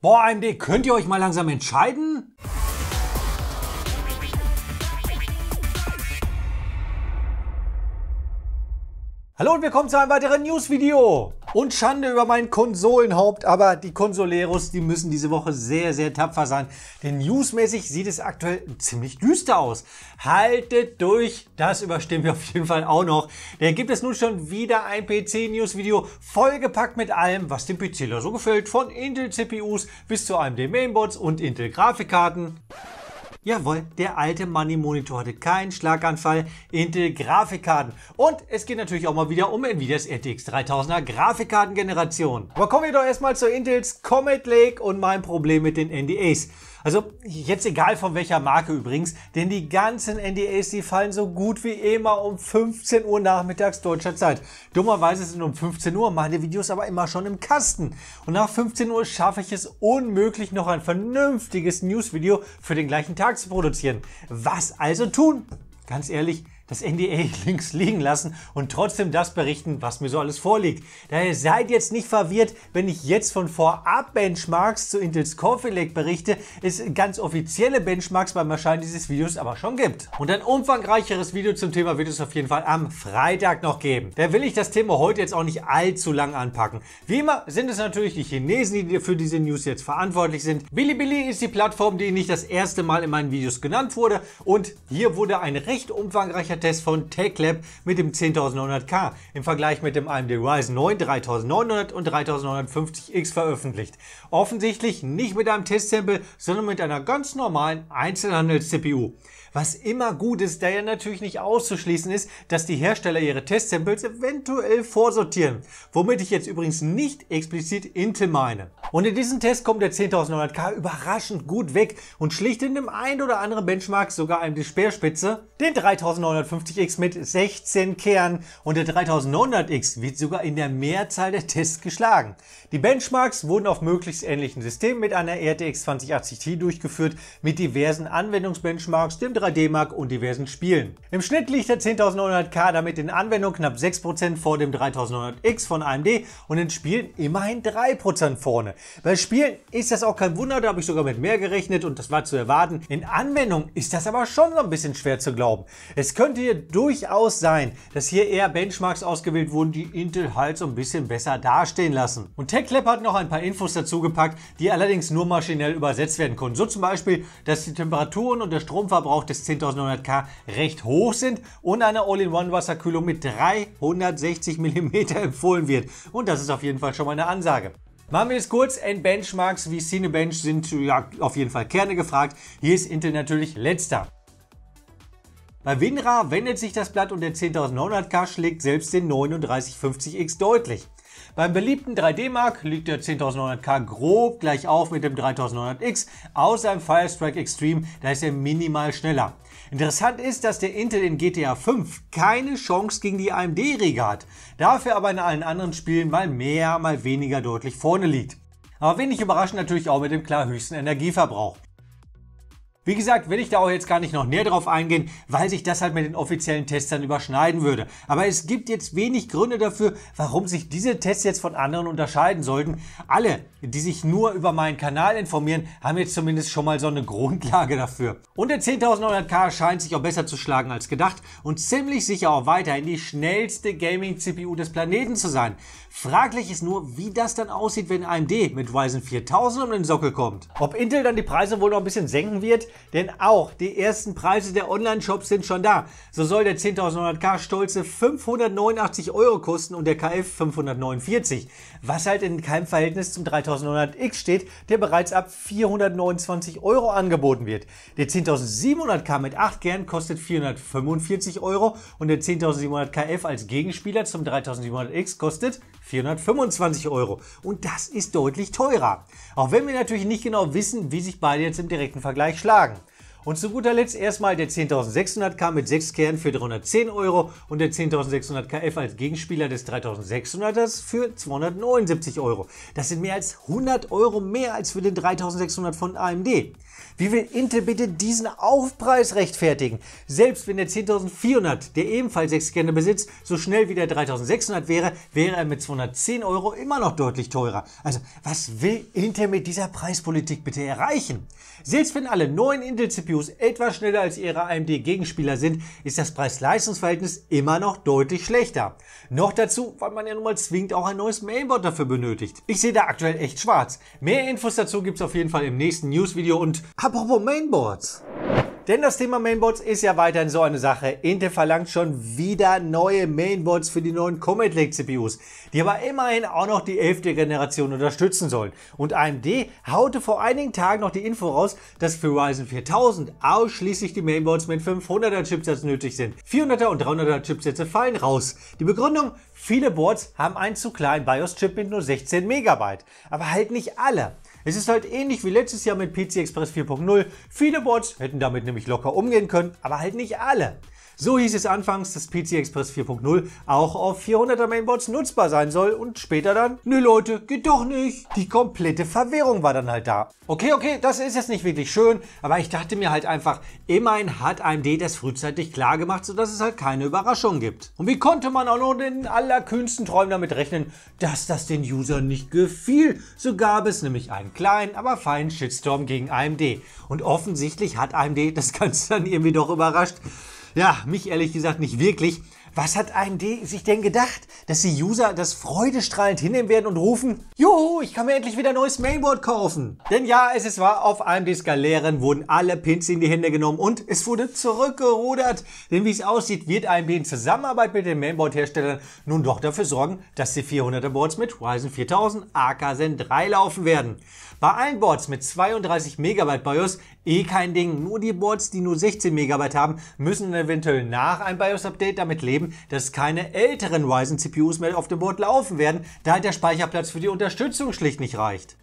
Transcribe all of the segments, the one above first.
Boah, AMD, könnt ihr euch mal langsam entscheiden? Hallo und willkommen zu einem weiteren News-Video. Und Schande über mein Konsolenhaupt, aber die Konsoleros, die müssen diese Woche sehr, sehr tapfer sein. Denn newsmäßig sieht es aktuell ziemlich düster aus. Haltet durch, das überstehen wir auf jeden Fall auch noch. Denn gibt es nun schon wieder ein PC-News-Video, vollgepackt mit allem, was dem PCler so gefällt. Von Intel-CPUs bis zu AMD-Mainboards und Intel-Grafikkarten. Jawohl, der alte Money Monitor hatte keinen Schlaganfall, Intel Grafikkarten. Und es geht natürlich auch mal wieder um Nvidias RTX 3000er Grafikkartengeneration. Aber kommen wir doch erstmal zu Intels Comet Lake und mein Problem mit den NDAs. Also jetzt egal von welcher Marke übrigens, denn die ganzen NDAs, die fallen so gut wie immer um 15 Uhr nachmittags deutscher Zeit. Dummerweise sind um 15 Uhr meine Videos aber immer schon im Kasten. Und nach 15 Uhr schaffe ich es unmöglich, noch ein vernünftiges Newsvideo für den gleichen Tag zu produzieren. Was also tun? Ganz ehrlich, das NDA links liegen lassen und trotzdem das berichten, was mir so alles vorliegt. Daher seid jetzt nicht verwirrt, wenn ich jetzt von Vorab-Benchmarks zu Intels Coffee Lake berichte, es ganz offizielle Benchmarks beim Erscheinen dieses Videos aber schon gibt. Und ein umfangreicheres Video zum Thema wird es auf jeden Fall am Freitag noch geben. Da will ich das Thema heute jetzt auch nicht allzu lang anpacken. Wie immer sind es natürlich die Chinesen, die für diese News jetzt verantwortlich sind. Bilibili ist die Plattform, die nicht das erste Mal in meinen Videos genannt wurde und hier wurde ein recht umfangreicher Test von TechLab mit dem 10900K im Vergleich mit dem AMD Ryzen 9 3900 und 3950X veröffentlicht. Offensichtlich nicht mit einem Testsample, sondern mit einer ganz normalen Einzelhandels-CPU. Was immer gut ist, da ja natürlich nicht auszuschließen ist, dass die Hersteller ihre Testsamples eventuell vorsortieren, womit ich jetzt übrigens nicht explizit Intel meine. Und in diesem Test kommt der 10900K überraschend gut weg und schlicht in dem ein oder anderen Benchmark sogar einem die Speerspitze den 3900 256X mit 16 Kernen und der 3900X wird sogar in der Mehrzahl der Tests geschlagen. Die Benchmarks wurden auf möglichst ähnlichen Systemen mit einer RTX 2080 t durchgeführt, mit diversen Anwendungsbenchmarks, dem 3D-Mark und diversen Spielen. Im Schnitt liegt der 10900K damit in Anwendung knapp 6% vor dem 3900X von AMD und in Spielen immerhin 3% vorne. Bei Spielen ist das auch kein Wunder, da habe ich sogar mit mehr gerechnet und das war zu erwarten. In Anwendung ist das aber schon so ein bisschen schwer zu glauben. Es könnte könnte durchaus sein, dass hier eher Benchmarks ausgewählt wurden, die Intel halt so ein bisschen besser dastehen lassen. Und TechLab hat noch ein paar Infos dazu gepackt, die allerdings nur maschinell übersetzt werden konnten. So zum Beispiel, dass die Temperaturen und der Stromverbrauch des 10900K recht hoch sind und eine All-in-One-Wasserkühlung mit 360 mm empfohlen wird. Und das ist auf jeden Fall schon mal eine Ansage. Machen wir es kurz, in Benchmarks wie Cinebench sind ja auf jeden Fall Kerne gefragt. Hier ist Intel natürlich letzter. Bei WinRAR wendet sich das Blatt und der 10.900K schlägt selbst den 3950X deutlich. Beim beliebten 3D-Mark liegt der 10.900K grob gleich auf mit dem 3900X, außer im Firestrike Extreme, da ist er minimal schneller. Interessant ist, dass der Intel in GTA 5 keine Chance gegen die AMD-Riege hat, dafür aber in allen anderen Spielen mal mehr, mal weniger deutlich vorne liegt. Aber wenig überraschend natürlich auch mit dem klar höchsten Energieverbrauch. Wie gesagt, will ich da auch jetzt gar nicht noch näher drauf eingehen, weil sich das halt mit den offiziellen Tests dann überschneiden würde. Aber es gibt jetzt wenig Gründe dafür, warum sich diese Tests jetzt von anderen unterscheiden sollten. Alle, die sich nur über meinen Kanal informieren, haben jetzt zumindest schon mal so eine Grundlage dafür. Und der 10.900K scheint sich auch besser zu schlagen als gedacht und ziemlich sicher auch weiterhin die schnellste Gaming-CPU des Planeten zu sein. Fraglich ist nur, wie das dann aussieht, wenn AMD mit Ryzen 4000 um den Sockel kommt. Ob Intel dann die Preise wohl noch ein bisschen senken wird, denn auch die ersten Preise der Online-Shops sind schon da. So soll der 10.900K stolze 589 Euro kosten und der KF 549, was halt in keinem Verhältnis zum 3.900X steht, der bereits ab 429 Euro angeboten wird. Der 10.700K mit 8 Kern kostet 445 Euro und der 10.700 KF als Gegenspieler zum 3.700X kostet 425 Euro. Und das ist deutlich teurer. Auch wenn wir natürlich nicht genau wissen, wie sich beide jetzt im direkten Vergleich schlagen. Und zu guter Letzt erstmal der 10.600K mit 6 Kernen für 310 Euro und der 10.600KF als Gegenspieler des 3.600ers für 279 Euro. Das sind mehr als 100 Euro mehr als für den 3.600 von AMD. Wie will Intel bitte diesen Aufpreis rechtfertigen? Selbst wenn der 10.400, der ebenfalls 6 Kerne besitzt, so schnell wie der 3.600 wäre, wäre er mit 210 Euro immer noch deutlich teurer. Also was will Intel mit dieser Preispolitik bitte erreichen? Selbst wenn alle neuen Intel-CPUs etwas schneller als ihre AMD-Gegenspieler sind, ist das Preis-Leistungs-Verhältnis immer noch deutlich schlechter. Noch dazu, weil man ja nun mal zwingend auch ein neues Mainboard dafür benötigt. Ich sehe da aktuell echt schwarz. Mehr Infos dazu gibt es auf jeden Fall im nächsten News-Video und Apropos Mainboards. Denn das Thema Mainboards ist ja weiterhin so eine Sache. Intel verlangt schon wieder neue Mainboards für die neuen Comet Lake CPUs, die aber immerhin auch noch die 11. Generation unterstützen sollen. Und AMD haute vor einigen Tagen noch die Info raus, dass für Ryzen 4000 ausschließlich die Mainboards mit 500er Chipsets nötig sind. 400er und 300er Chipsätze fallen raus. Die Begründung, viele Boards haben einen zu kleinen BIOS-Chip mit nur 16 MB. Aber halt nicht alle. Es ist halt ähnlich wie letztes Jahr mit PC Express 4.0. Viele Bots hätten damit nämlich locker umgehen können, aber halt nicht alle. So hieß es anfangs, dass PC Express 4.0 auch auf 400er Mainboards nutzbar sein soll und später dann, ne Leute, geht doch nicht. Die komplette Verwirrung war dann halt da. Okay, okay, das ist jetzt nicht wirklich schön, aber ich dachte mir halt einfach, immerhin hat AMD das frühzeitig klar gemacht, sodass es halt keine Überraschung gibt. Und wie konnte man auch nur den allerkühnsten Träumen damit rechnen, dass das den Usern nicht gefiel? So gab es nämlich einen kleinen, aber feinen Shitstorm gegen AMD. Und offensichtlich hat AMD das Ganze dann irgendwie doch überrascht. Ja, mich ehrlich gesagt nicht wirklich. Was hat AMD sich denn gedacht, dass die User das freudestrahlend hinnehmen werden und rufen, Juhu, ich kann mir endlich wieder ein neues Mainboard kaufen. Denn ja, es ist wahr, auf AMD Galeeren wurden alle Pins in die Hände genommen und es wurde zurückgerudert. Denn wie es aussieht, wird AMD in Zusammenarbeit mit den Mainboard-Herstellern nun doch dafür sorgen, dass die 400er Boards mit Ryzen 4000 AK Zen 3 laufen werden. Bei allen Boards mit 32 MB BIOS eh kein Ding. Nur die Boards, die nur 16 MB haben, müssen eventuell nach einem BIOS-Update damit leben, dass keine älteren Ryzen-CPUs mehr auf dem Board laufen werden, da halt der Speicherplatz für die Unterstützung schlicht nicht reicht.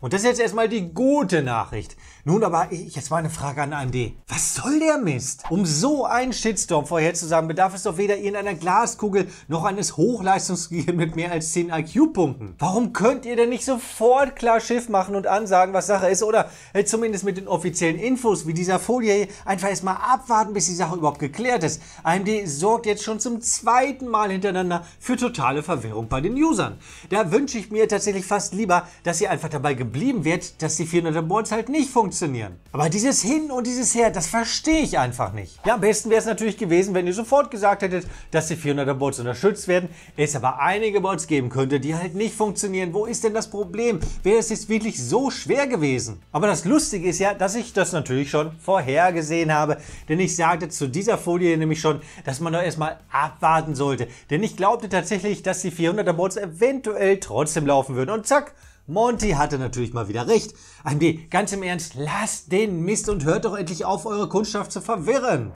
Und das ist jetzt erstmal die gute Nachricht. Nun aber, ich, jetzt mal eine Frage an AMD. Was soll der Mist? Um so einen Shitstorm vorherzusagen, bedarf es doch weder irgendeiner Glaskugel noch eines Hochleistungsgear mit mehr als 10 IQ-Punkten. Warum könnt ihr denn nicht sofort klar Schiff machen und ansagen, was Sache ist? Oder äh, zumindest mit den offiziellen Infos wie dieser Folie hier einfach erstmal abwarten, bis die Sache überhaupt geklärt ist. AMD sorgt jetzt schon zum zweiten Mal hintereinander für totale Verwirrung bei den Usern. Da wünsche ich mir tatsächlich fast lieber, dass ihr einfach dabei geblieben wird, dass die 400er Boards halt nicht funktionieren funktionieren. Aber dieses Hin und dieses Her, das verstehe ich einfach nicht. Ja, am besten wäre es natürlich gewesen, wenn ihr sofort gesagt hättet, dass die 400er Bots unterstützt werden, es aber einige Bots geben könnte, die halt nicht funktionieren. Wo ist denn das Problem? Wäre es jetzt wirklich so schwer gewesen? Aber das Lustige ist ja, dass ich das natürlich schon vorhergesehen habe, denn ich sagte zu dieser Folie nämlich schon, dass man doch erstmal abwarten sollte, denn ich glaubte tatsächlich, dass die 400er Bots eventuell trotzdem laufen würden und zack, Monty hatte natürlich mal wieder recht. AMD, ganz im Ernst, lasst den Mist und hört doch endlich auf, eure Kundschaft zu verwirren.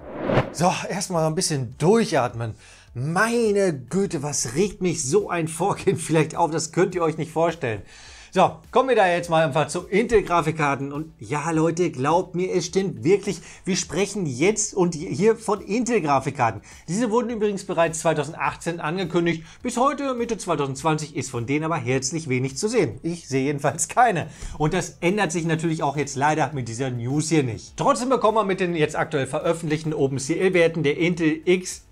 So, erstmal ein bisschen durchatmen. Meine Güte, was regt mich so ein Vorgehen vielleicht auf? Das könnt ihr euch nicht vorstellen. So, kommen wir da jetzt mal einfach zu Intel-Grafikkarten. Und ja, Leute, glaubt mir, es stimmt wirklich. Wir sprechen jetzt und hier von Intel-Grafikkarten. Diese wurden übrigens bereits 2018 angekündigt. Bis heute, Mitte 2020, ist von denen aber herzlich wenig zu sehen. Ich sehe jedenfalls keine. Und das ändert sich natürlich auch jetzt leider mit dieser News hier nicht. Trotzdem bekommen wir mit den jetzt aktuell veröffentlichten OpenCL-Werten der Intel XE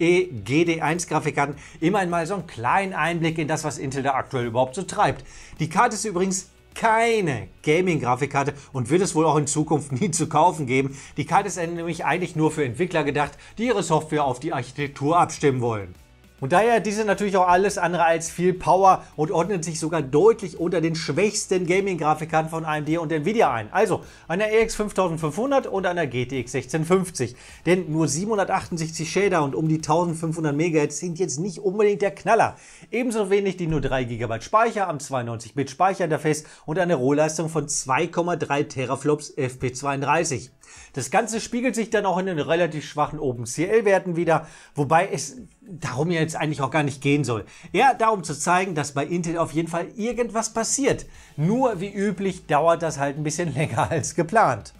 GD1-Grafikkarten immerhin mal so einen kleinen Einblick in das, was Intel da aktuell überhaupt so treibt. Die Karte ist übrigens keine Gaming-Grafikkarte und wird es wohl auch in Zukunft nie zu kaufen geben. Die Karte ist nämlich eigentlich nur für Entwickler gedacht, die ihre Software auf die Architektur abstimmen wollen. Und daher diese natürlich auch alles andere als viel Power und ordnet sich sogar deutlich unter den schwächsten Gaming-Grafikkarten von AMD und Nvidia ein. Also einer RX 5500 und einer GTX 1650. Denn nur 768 Shader und um die 1500 MHz sind jetzt nicht unbedingt der Knaller. Ebenso wenig die nur 3 GB Speicher am 92-Bit-Speicherinterface und eine Rohleistung von 2,3 Teraflops FP32. Das Ganze spiegelt sich dann auch in den relativ schwachen OpenCL-Werten wieder, wobei es darum ja jetzt eigentlich auch gar nicht gehen soll. Eher darum zu zeigen, dass bei Intel auf jeden Fall irgendwas passiert. Nur wie üblich dauert das halt ein bisschen länger als geplant.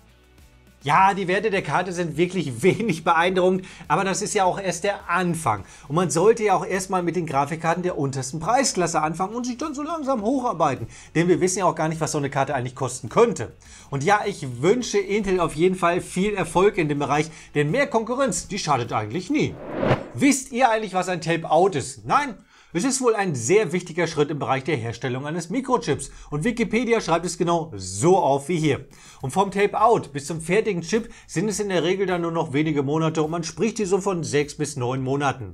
Ja, die Werte der Karte sind wirklich wenig beeindruckend, aber das ist ja auch erst der Anfang. Und man sollte ja auch erstmal mit den Grafikkarten der untersten Preisklasse anfangen und sich dann so langsam hocharbeiten. Denn wir wissen ja auch gar nicht, was so eine Karte eigentlich kosten könnte. Und ja, ich wünsche Intel auf jeden Fall viel Erfolg in dem Bereich, denn mehr Konkurrenz, die schadet eigentlich nie. Wisst ihr eigentlich, was ein Tape-Out ist? Nein? Es ist wohl ein sehr wichtiger Schritt im Bereich der Herstellung eines Mikrochips und Wikipedia schreibt es genau so auf wie hier. Und vom Tape-Out bis zum fertigen Chip sind es in der Regel dann nur noch wenige Monate und man spricht hier so von sechs bis neun Monaten.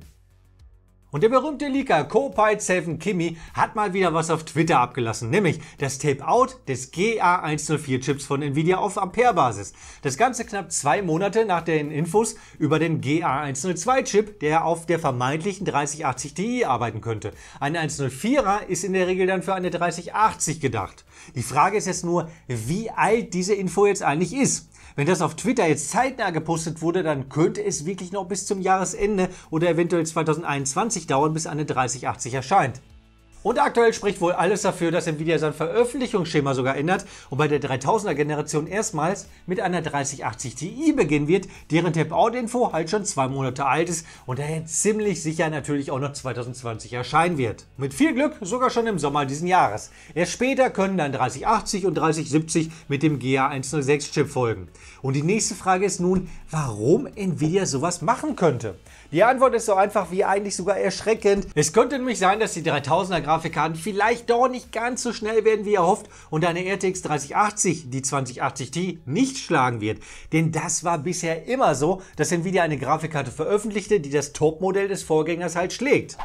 Und der berühmte Leaker Copite7 Kimmy hat mal wieder was auf Twitter abgelassen, nämlich das Tape-Out des GA104-Chips von Nvidia auf Ampere-Basis. Das Ganze knapp zwei Monate nach den Infos über den GA102-Chip, der auf der vermeintlichen 3080 Ti arbeiten könnte. Ein 104er ist in der Regel dann für eine 3080 gedacht. Die Frage ist jetzt nur, wie alt diese Info jetzt eigentlich ist. Wenn das auf Twitter jetzt zeitnah gepostet wurde, dann könnte es wirklich noch bis zum Jahresende oder eventuell 2021 dauern, bis eine 3080 erscheint. Und aktuell spricht wohl alles dafür, dass Nvidia sein Veröffentlichungsschema sogar ändert und bei der 3000er Generation erstmals mit einer 3080 Ti beginnen wird, deren Tap-Out-Info halt schon zwei Monate alt ist und daher ziemlich sicher natürlich auch noch 2020 erscheinen wird. Mit viel Glück sogar schon im Sommer diesen Jahres. Erst später können dann 3080 und 3070 mit dem GA106-Chip folgen. Und die nächste Frage ist nun, warum Nvidia sowas machen könnte. Die Antwort ist so einfach wie eigentlich sogar erschreckend. Es könnte nämlich sein, dass die 3000er Grafikkarten vielleicht doch nicht ganz so schnell werden wie erhofft und eine RTX 3080, die 2080 Ti, nicht schlagen wird. Denn das war bisher immer so, dass Nvidia eine Grafikkarte veröffentlichte, die das Topmodell des Vorgängers halt schlägt.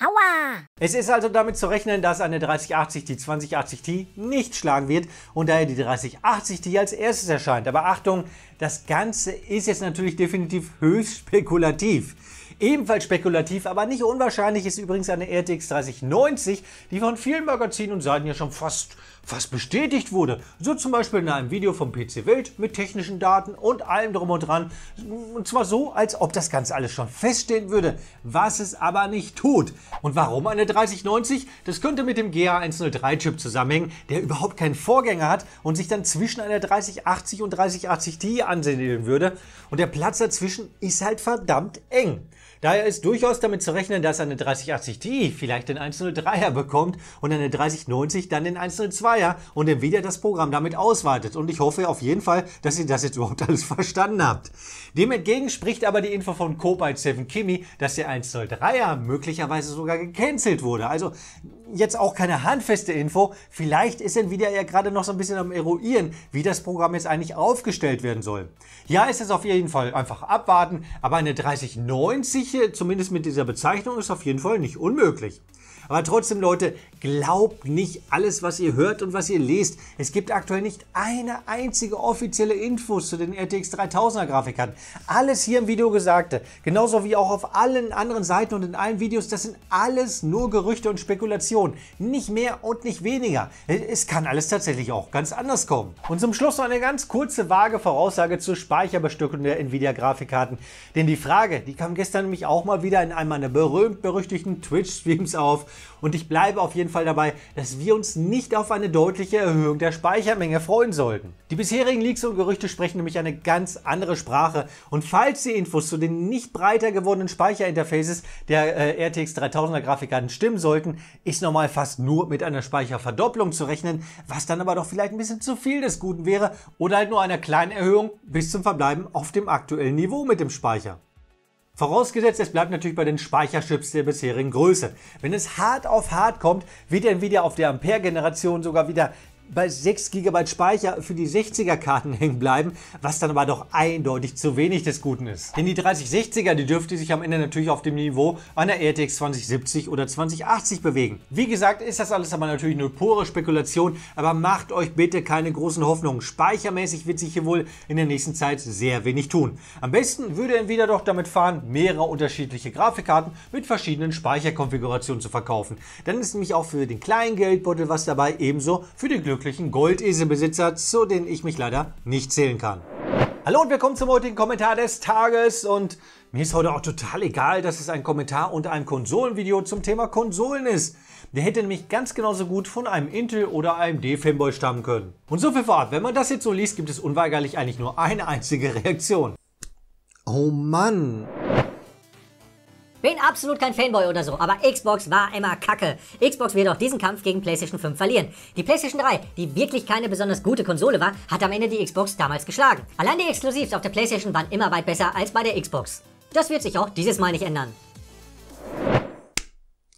Aua! Es ist also damit zu rechnen, dass eine 3080 die 2080 Ti nicht schlagen wird und daher die 3080 Ti als erstes erscheint. Aber Achtung, das Ganze ist jetzt natürlich definitiv höchst spekulativ. Ebenfalls spekulativ, aber nicht unwahrscheinlich ist übrigens eine RTX 3090, die von vielen Magazinen und Seiten ja schon fast was bestätigt wurde. So zum Beispiel in einem Video vom PC Welt mit technischen Daten und allem drum und dran. Und zwar so, als ob das Ganze alles schon feststehen würde, was es aber nicht tut. Und warum eine 3090? Das könnte mit dem GA103-Chip zusammenhängen, der überhaupt keinen Vorgänger hat und sich dann zwischen einer 3080 und 3080 Ti ansiedeln würde. Und der Platz dazwischen ist halt verdammt eng. Daher ist durchaus damit zu rechnen, dass eine 3080 Ti vielleicht den 103er bekommt und eine 3090 dann den 102er und Nvidia das Programm damit ausweitet. Und ich hoffe auf jeden Fall, dass ihr das jetzt überhaupt alles verstanden habt. Dem entgegen spricht aber die Info von Cobalt 7 Kimi, dass der 103er möglicherweise sogar gecancelt wurde. Also jetzt auch keine handfeste Info. Vielleicht ist Nvidia ja gerade noch so ein bisschen am Eruieren, wie das Programm jetzt eigentlich aufgestellt werden soll. Ja, ist es auf jeden Fall einfach abwarten, aber eine 3090, zumindest mit dieser Bezeichnung, ist auf jeden Fall nicht unmöglich. Aber trotzdem, Leute, glaubt nicht alles, was ihr hört und was ihr lest. Es gibt aktuell nicht eine einzige offizielle Info zu den RTX 3000er Grafikkarten. Alles hier im Video Gesagte, genauso wie auch auf allen anderen Seiten und in allen Videos, das sind alles nur Gerüchte und Spekulationen. Nicht mehr und nicht weniger. Es kann alles tatsächlich auch ganz anders kommen. Und zum Schluss noch eine ganz kurze, vage Voraussage zur Speicherbestückung der Nvidia-Grafikkarten. Denn die Frage, die kam gestern nämlich auch mal wieder in einem meiner berühmt-berüchtigten Twitch-Streams auf. Und ich bleibe auf jeden Fall dabei, dass wir uns nicht auf eine deutliche Erhöhung der Speichermenge freuen sollten. Die bisherigen Leaks und Gerüchte sprechen nämlich eine ganz andere Sprache. Und falls die Infos zu den nicht breiter gewordenen Speicherinterfaces der äh, RTX 3000er Grafikkarten stimmen sollten, ist normal fast nur mit einer Speicherverdopplung zu rechnen, was dann aber doch vielleicht ein bisschen zu viel des Guten wäre oder halt nur einer kleinen Erhöhung bis zum Verbleiben auf dem aktuellen Niveau mit dem Speicher. Vorausgesetzt, es bleibt natürlich bei den Speicherchips der bisherigen Größe. Wenn es hart auf hart kommt, wird Nvidia auf der Ampere-Generation sogar wieder bei 6 GB Speicher für die 60er Karten hängen bleiben, was dann aber doch eindeutig zu wenig des Guten ist. Denn die 3060er, die dürfte sich am Ende natürlich auf dem Niveau einer RTX 2070 oder 2080 bewegen. Wie gesagt, ist das alles aber natürlich nur pure Spekulation, aber macht euch bitte keine großen Hoffnungen. Speichermäßig wird sich hier wohl in der nächsten Zeit sehr wenig tun. Am besten würde Nvidia doch damit fahren, mehrere unterschiedliche Grafikkarten mit verschiedenen Speicherkonfigurationen zu verkaufen. Dann ist nämlich auch für den kleinen Geldbeutel was dabei, ebenso für die Glück glücklichen Goldeselbesitzer, zu denen ich mich leider nicht zählen kann. Hallo und willkommen zum heutigen Kommentar des Tages und mir ist heute auch total egal, dass es ein Kommentar unter einem Konsolenvideo zum Thema Konsolen ist. Der hätte nämlich ganz genauso gut von einem Intel oder AMD Fanboy stammen können. Und so viel vorab, wenn man das jetzt so liest, gibt es unweigerlich eigentlich nur eine einzige Reaktion. Oh Mann. Bin absolut kein Fanboy oder so, aber Xbox war immer kacke. Xbox wird auch diesen Kampf gegen PlayStation 5 verlieren. Die PlayStation 3, die wirklich keine besonders gute Konsole war, hat am Ende die Xbox damals geschlagen. Allein die Exklusivs auf der PlayStation waren immer weit besser als bei der Xbox. Das wird sich auch dieses Mal nicht ändern.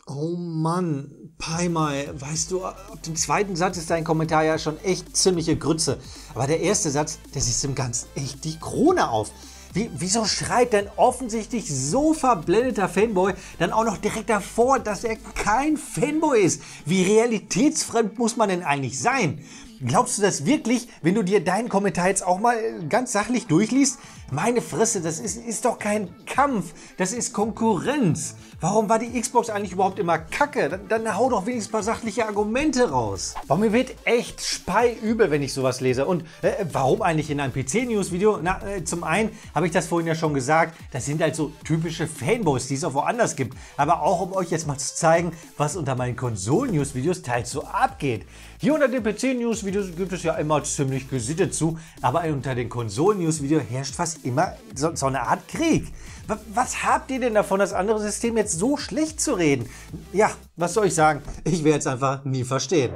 Oh Mann, Paimai, weißt du, ab dem zweiten Satz ist dein Kommentar ja schon echt ziemliche Grütze. Aber der erste Satz, der sieht im Ganzen echt die Krone auf. Wie, wieso schreit denn offensichtlich so verblendeter Fanboy dann auch noch direkt davor, dass er kein Fanboy ist? Wie realitätsfremd muss man denn eigentlich sein? Glaubst du das wirklich, wenn du dir deinen Kommentar jetzt auch mal äh, ganz sachlich durchliest? Meine Fresse, das ist, ist doch kein Kampf, das ist Konkurrenz. Warum war die Xbox eigentlich überhaupt immer kacke? Dann, dann hau doch wenigstens ein paar sachliche Argumente raus. Boah, mir wird echt speiübel, wenn ich sowas lese. Und äh, warum eigentlich in einem PC-News-Video? Na, äh, zum einen habe ich das vorhin ja schon gesagt, das sind halt so typische Fanboys, die es auch woanders gibt. Aber auch um euch jetzt mal zu zeigen, was unter meinen Konsolen-News-Videos teils so abgeht. Hier unter den PC-News-Videos gibt es ja immer ziemlich gesittet zu, aber unter den Konsolen-News-Videos herrscht fast immer so, so eine Art Krieg. W was habt ihr denn davon, das andere System jetzt so schlecht zu reden? Ja, was soll ich sagen? Ich werde es einfach nie verstehen.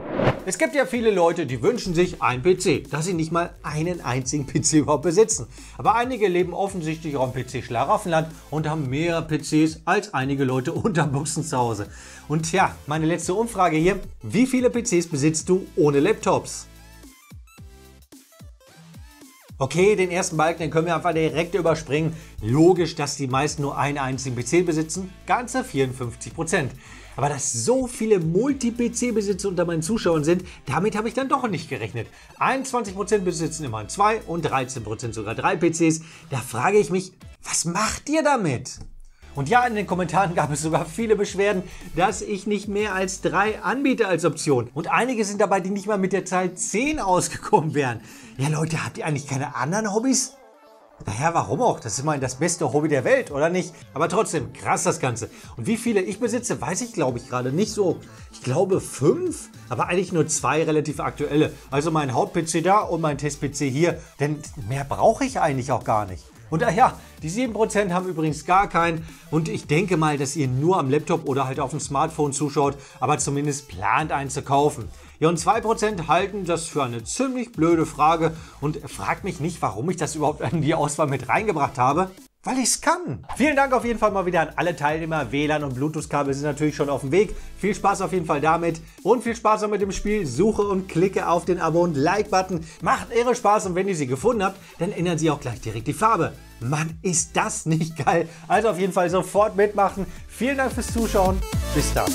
Es gibt ja viele Leute, die wünschen sich einen PC, dass sie nicht mal einen einzigen PC überhaupt besitzen. Aber einige leben offensichtlich auch im PC-Schlaraffenland und haben mehr PCs als einige Leute unter Buchsen zu Hause. Und ja, meine letzte Umfrage hier. Wie viele PCs besitzt du ohne Laptops? Okay, den ersten Balken, den können wir einfach direkt überspringen. Logisch, dass die meisten nur einen einzigen PC besitzen, ganze 54 Aber dass so viele Multi-PC-Besitzer unter meinen Zuschauern sind, damit habe ich dann doch nicht gerechnet. 21% besitzen immerhin zwei und 13% sogar drei PCs. Da frage ich mich, was macht ihr damit? Und ja, in den Kommentaren gab es sogar viele Beschwerden, dass ich nicht mehr als drei anbiete als Option. Und einige sind dabei, die nicht mal mit der Zahl 10 ausgekommen wären. Ja Leute, habt ihr eigentlich keine anderen Hobbys? Naja, warum auch? Das ist immerhin das beste Hobby der Welt, oder nicht? Aber trotzdem, krass das Ganze. Und wie viele ich besitze, weiß ich glaube ich gerade nicht so. Ich glaube fünf, aber eigentlich nur zwei relativ aktuelle. Also mein Haupt-PC da und mein Test-PC hier. Denn mehr brauche ich eigentlich auch gar nicht. Und ah ja, die 7% haben übrigens gar keinen und ich denke mal, dass ihr nur am Laptop oder halt auf dem Smartphone zuschaut, aber zumindest plant einen zu kaufen. Ja, und 2% halten das für eine ziemlich blöde Frage und fragt mich nicht, warum ich das überhaupt in die Auswahl mit reingebracht habe. Weil ich's kann. Vielen Dank auf jeden Fall mal wieder an alle Teilnehmer. WLAN und Bluetooth-Kabel sind natürlich schon auf dem Weg. Viel Spaß auf jeden Fall damit und viel Spaß auch mit dem Spiel. Suche und klicke auf den Abo- und Like-Button. Macht Ehre Spaß und wenn ihr sie gefunden habt, dann ändern sie auch gleich direkt die Farbe. Mann, ist das nicht geil. Also auf jeden Fall sofort mitmachen. Vielen Dank fürs Zuschauen. Bis dann.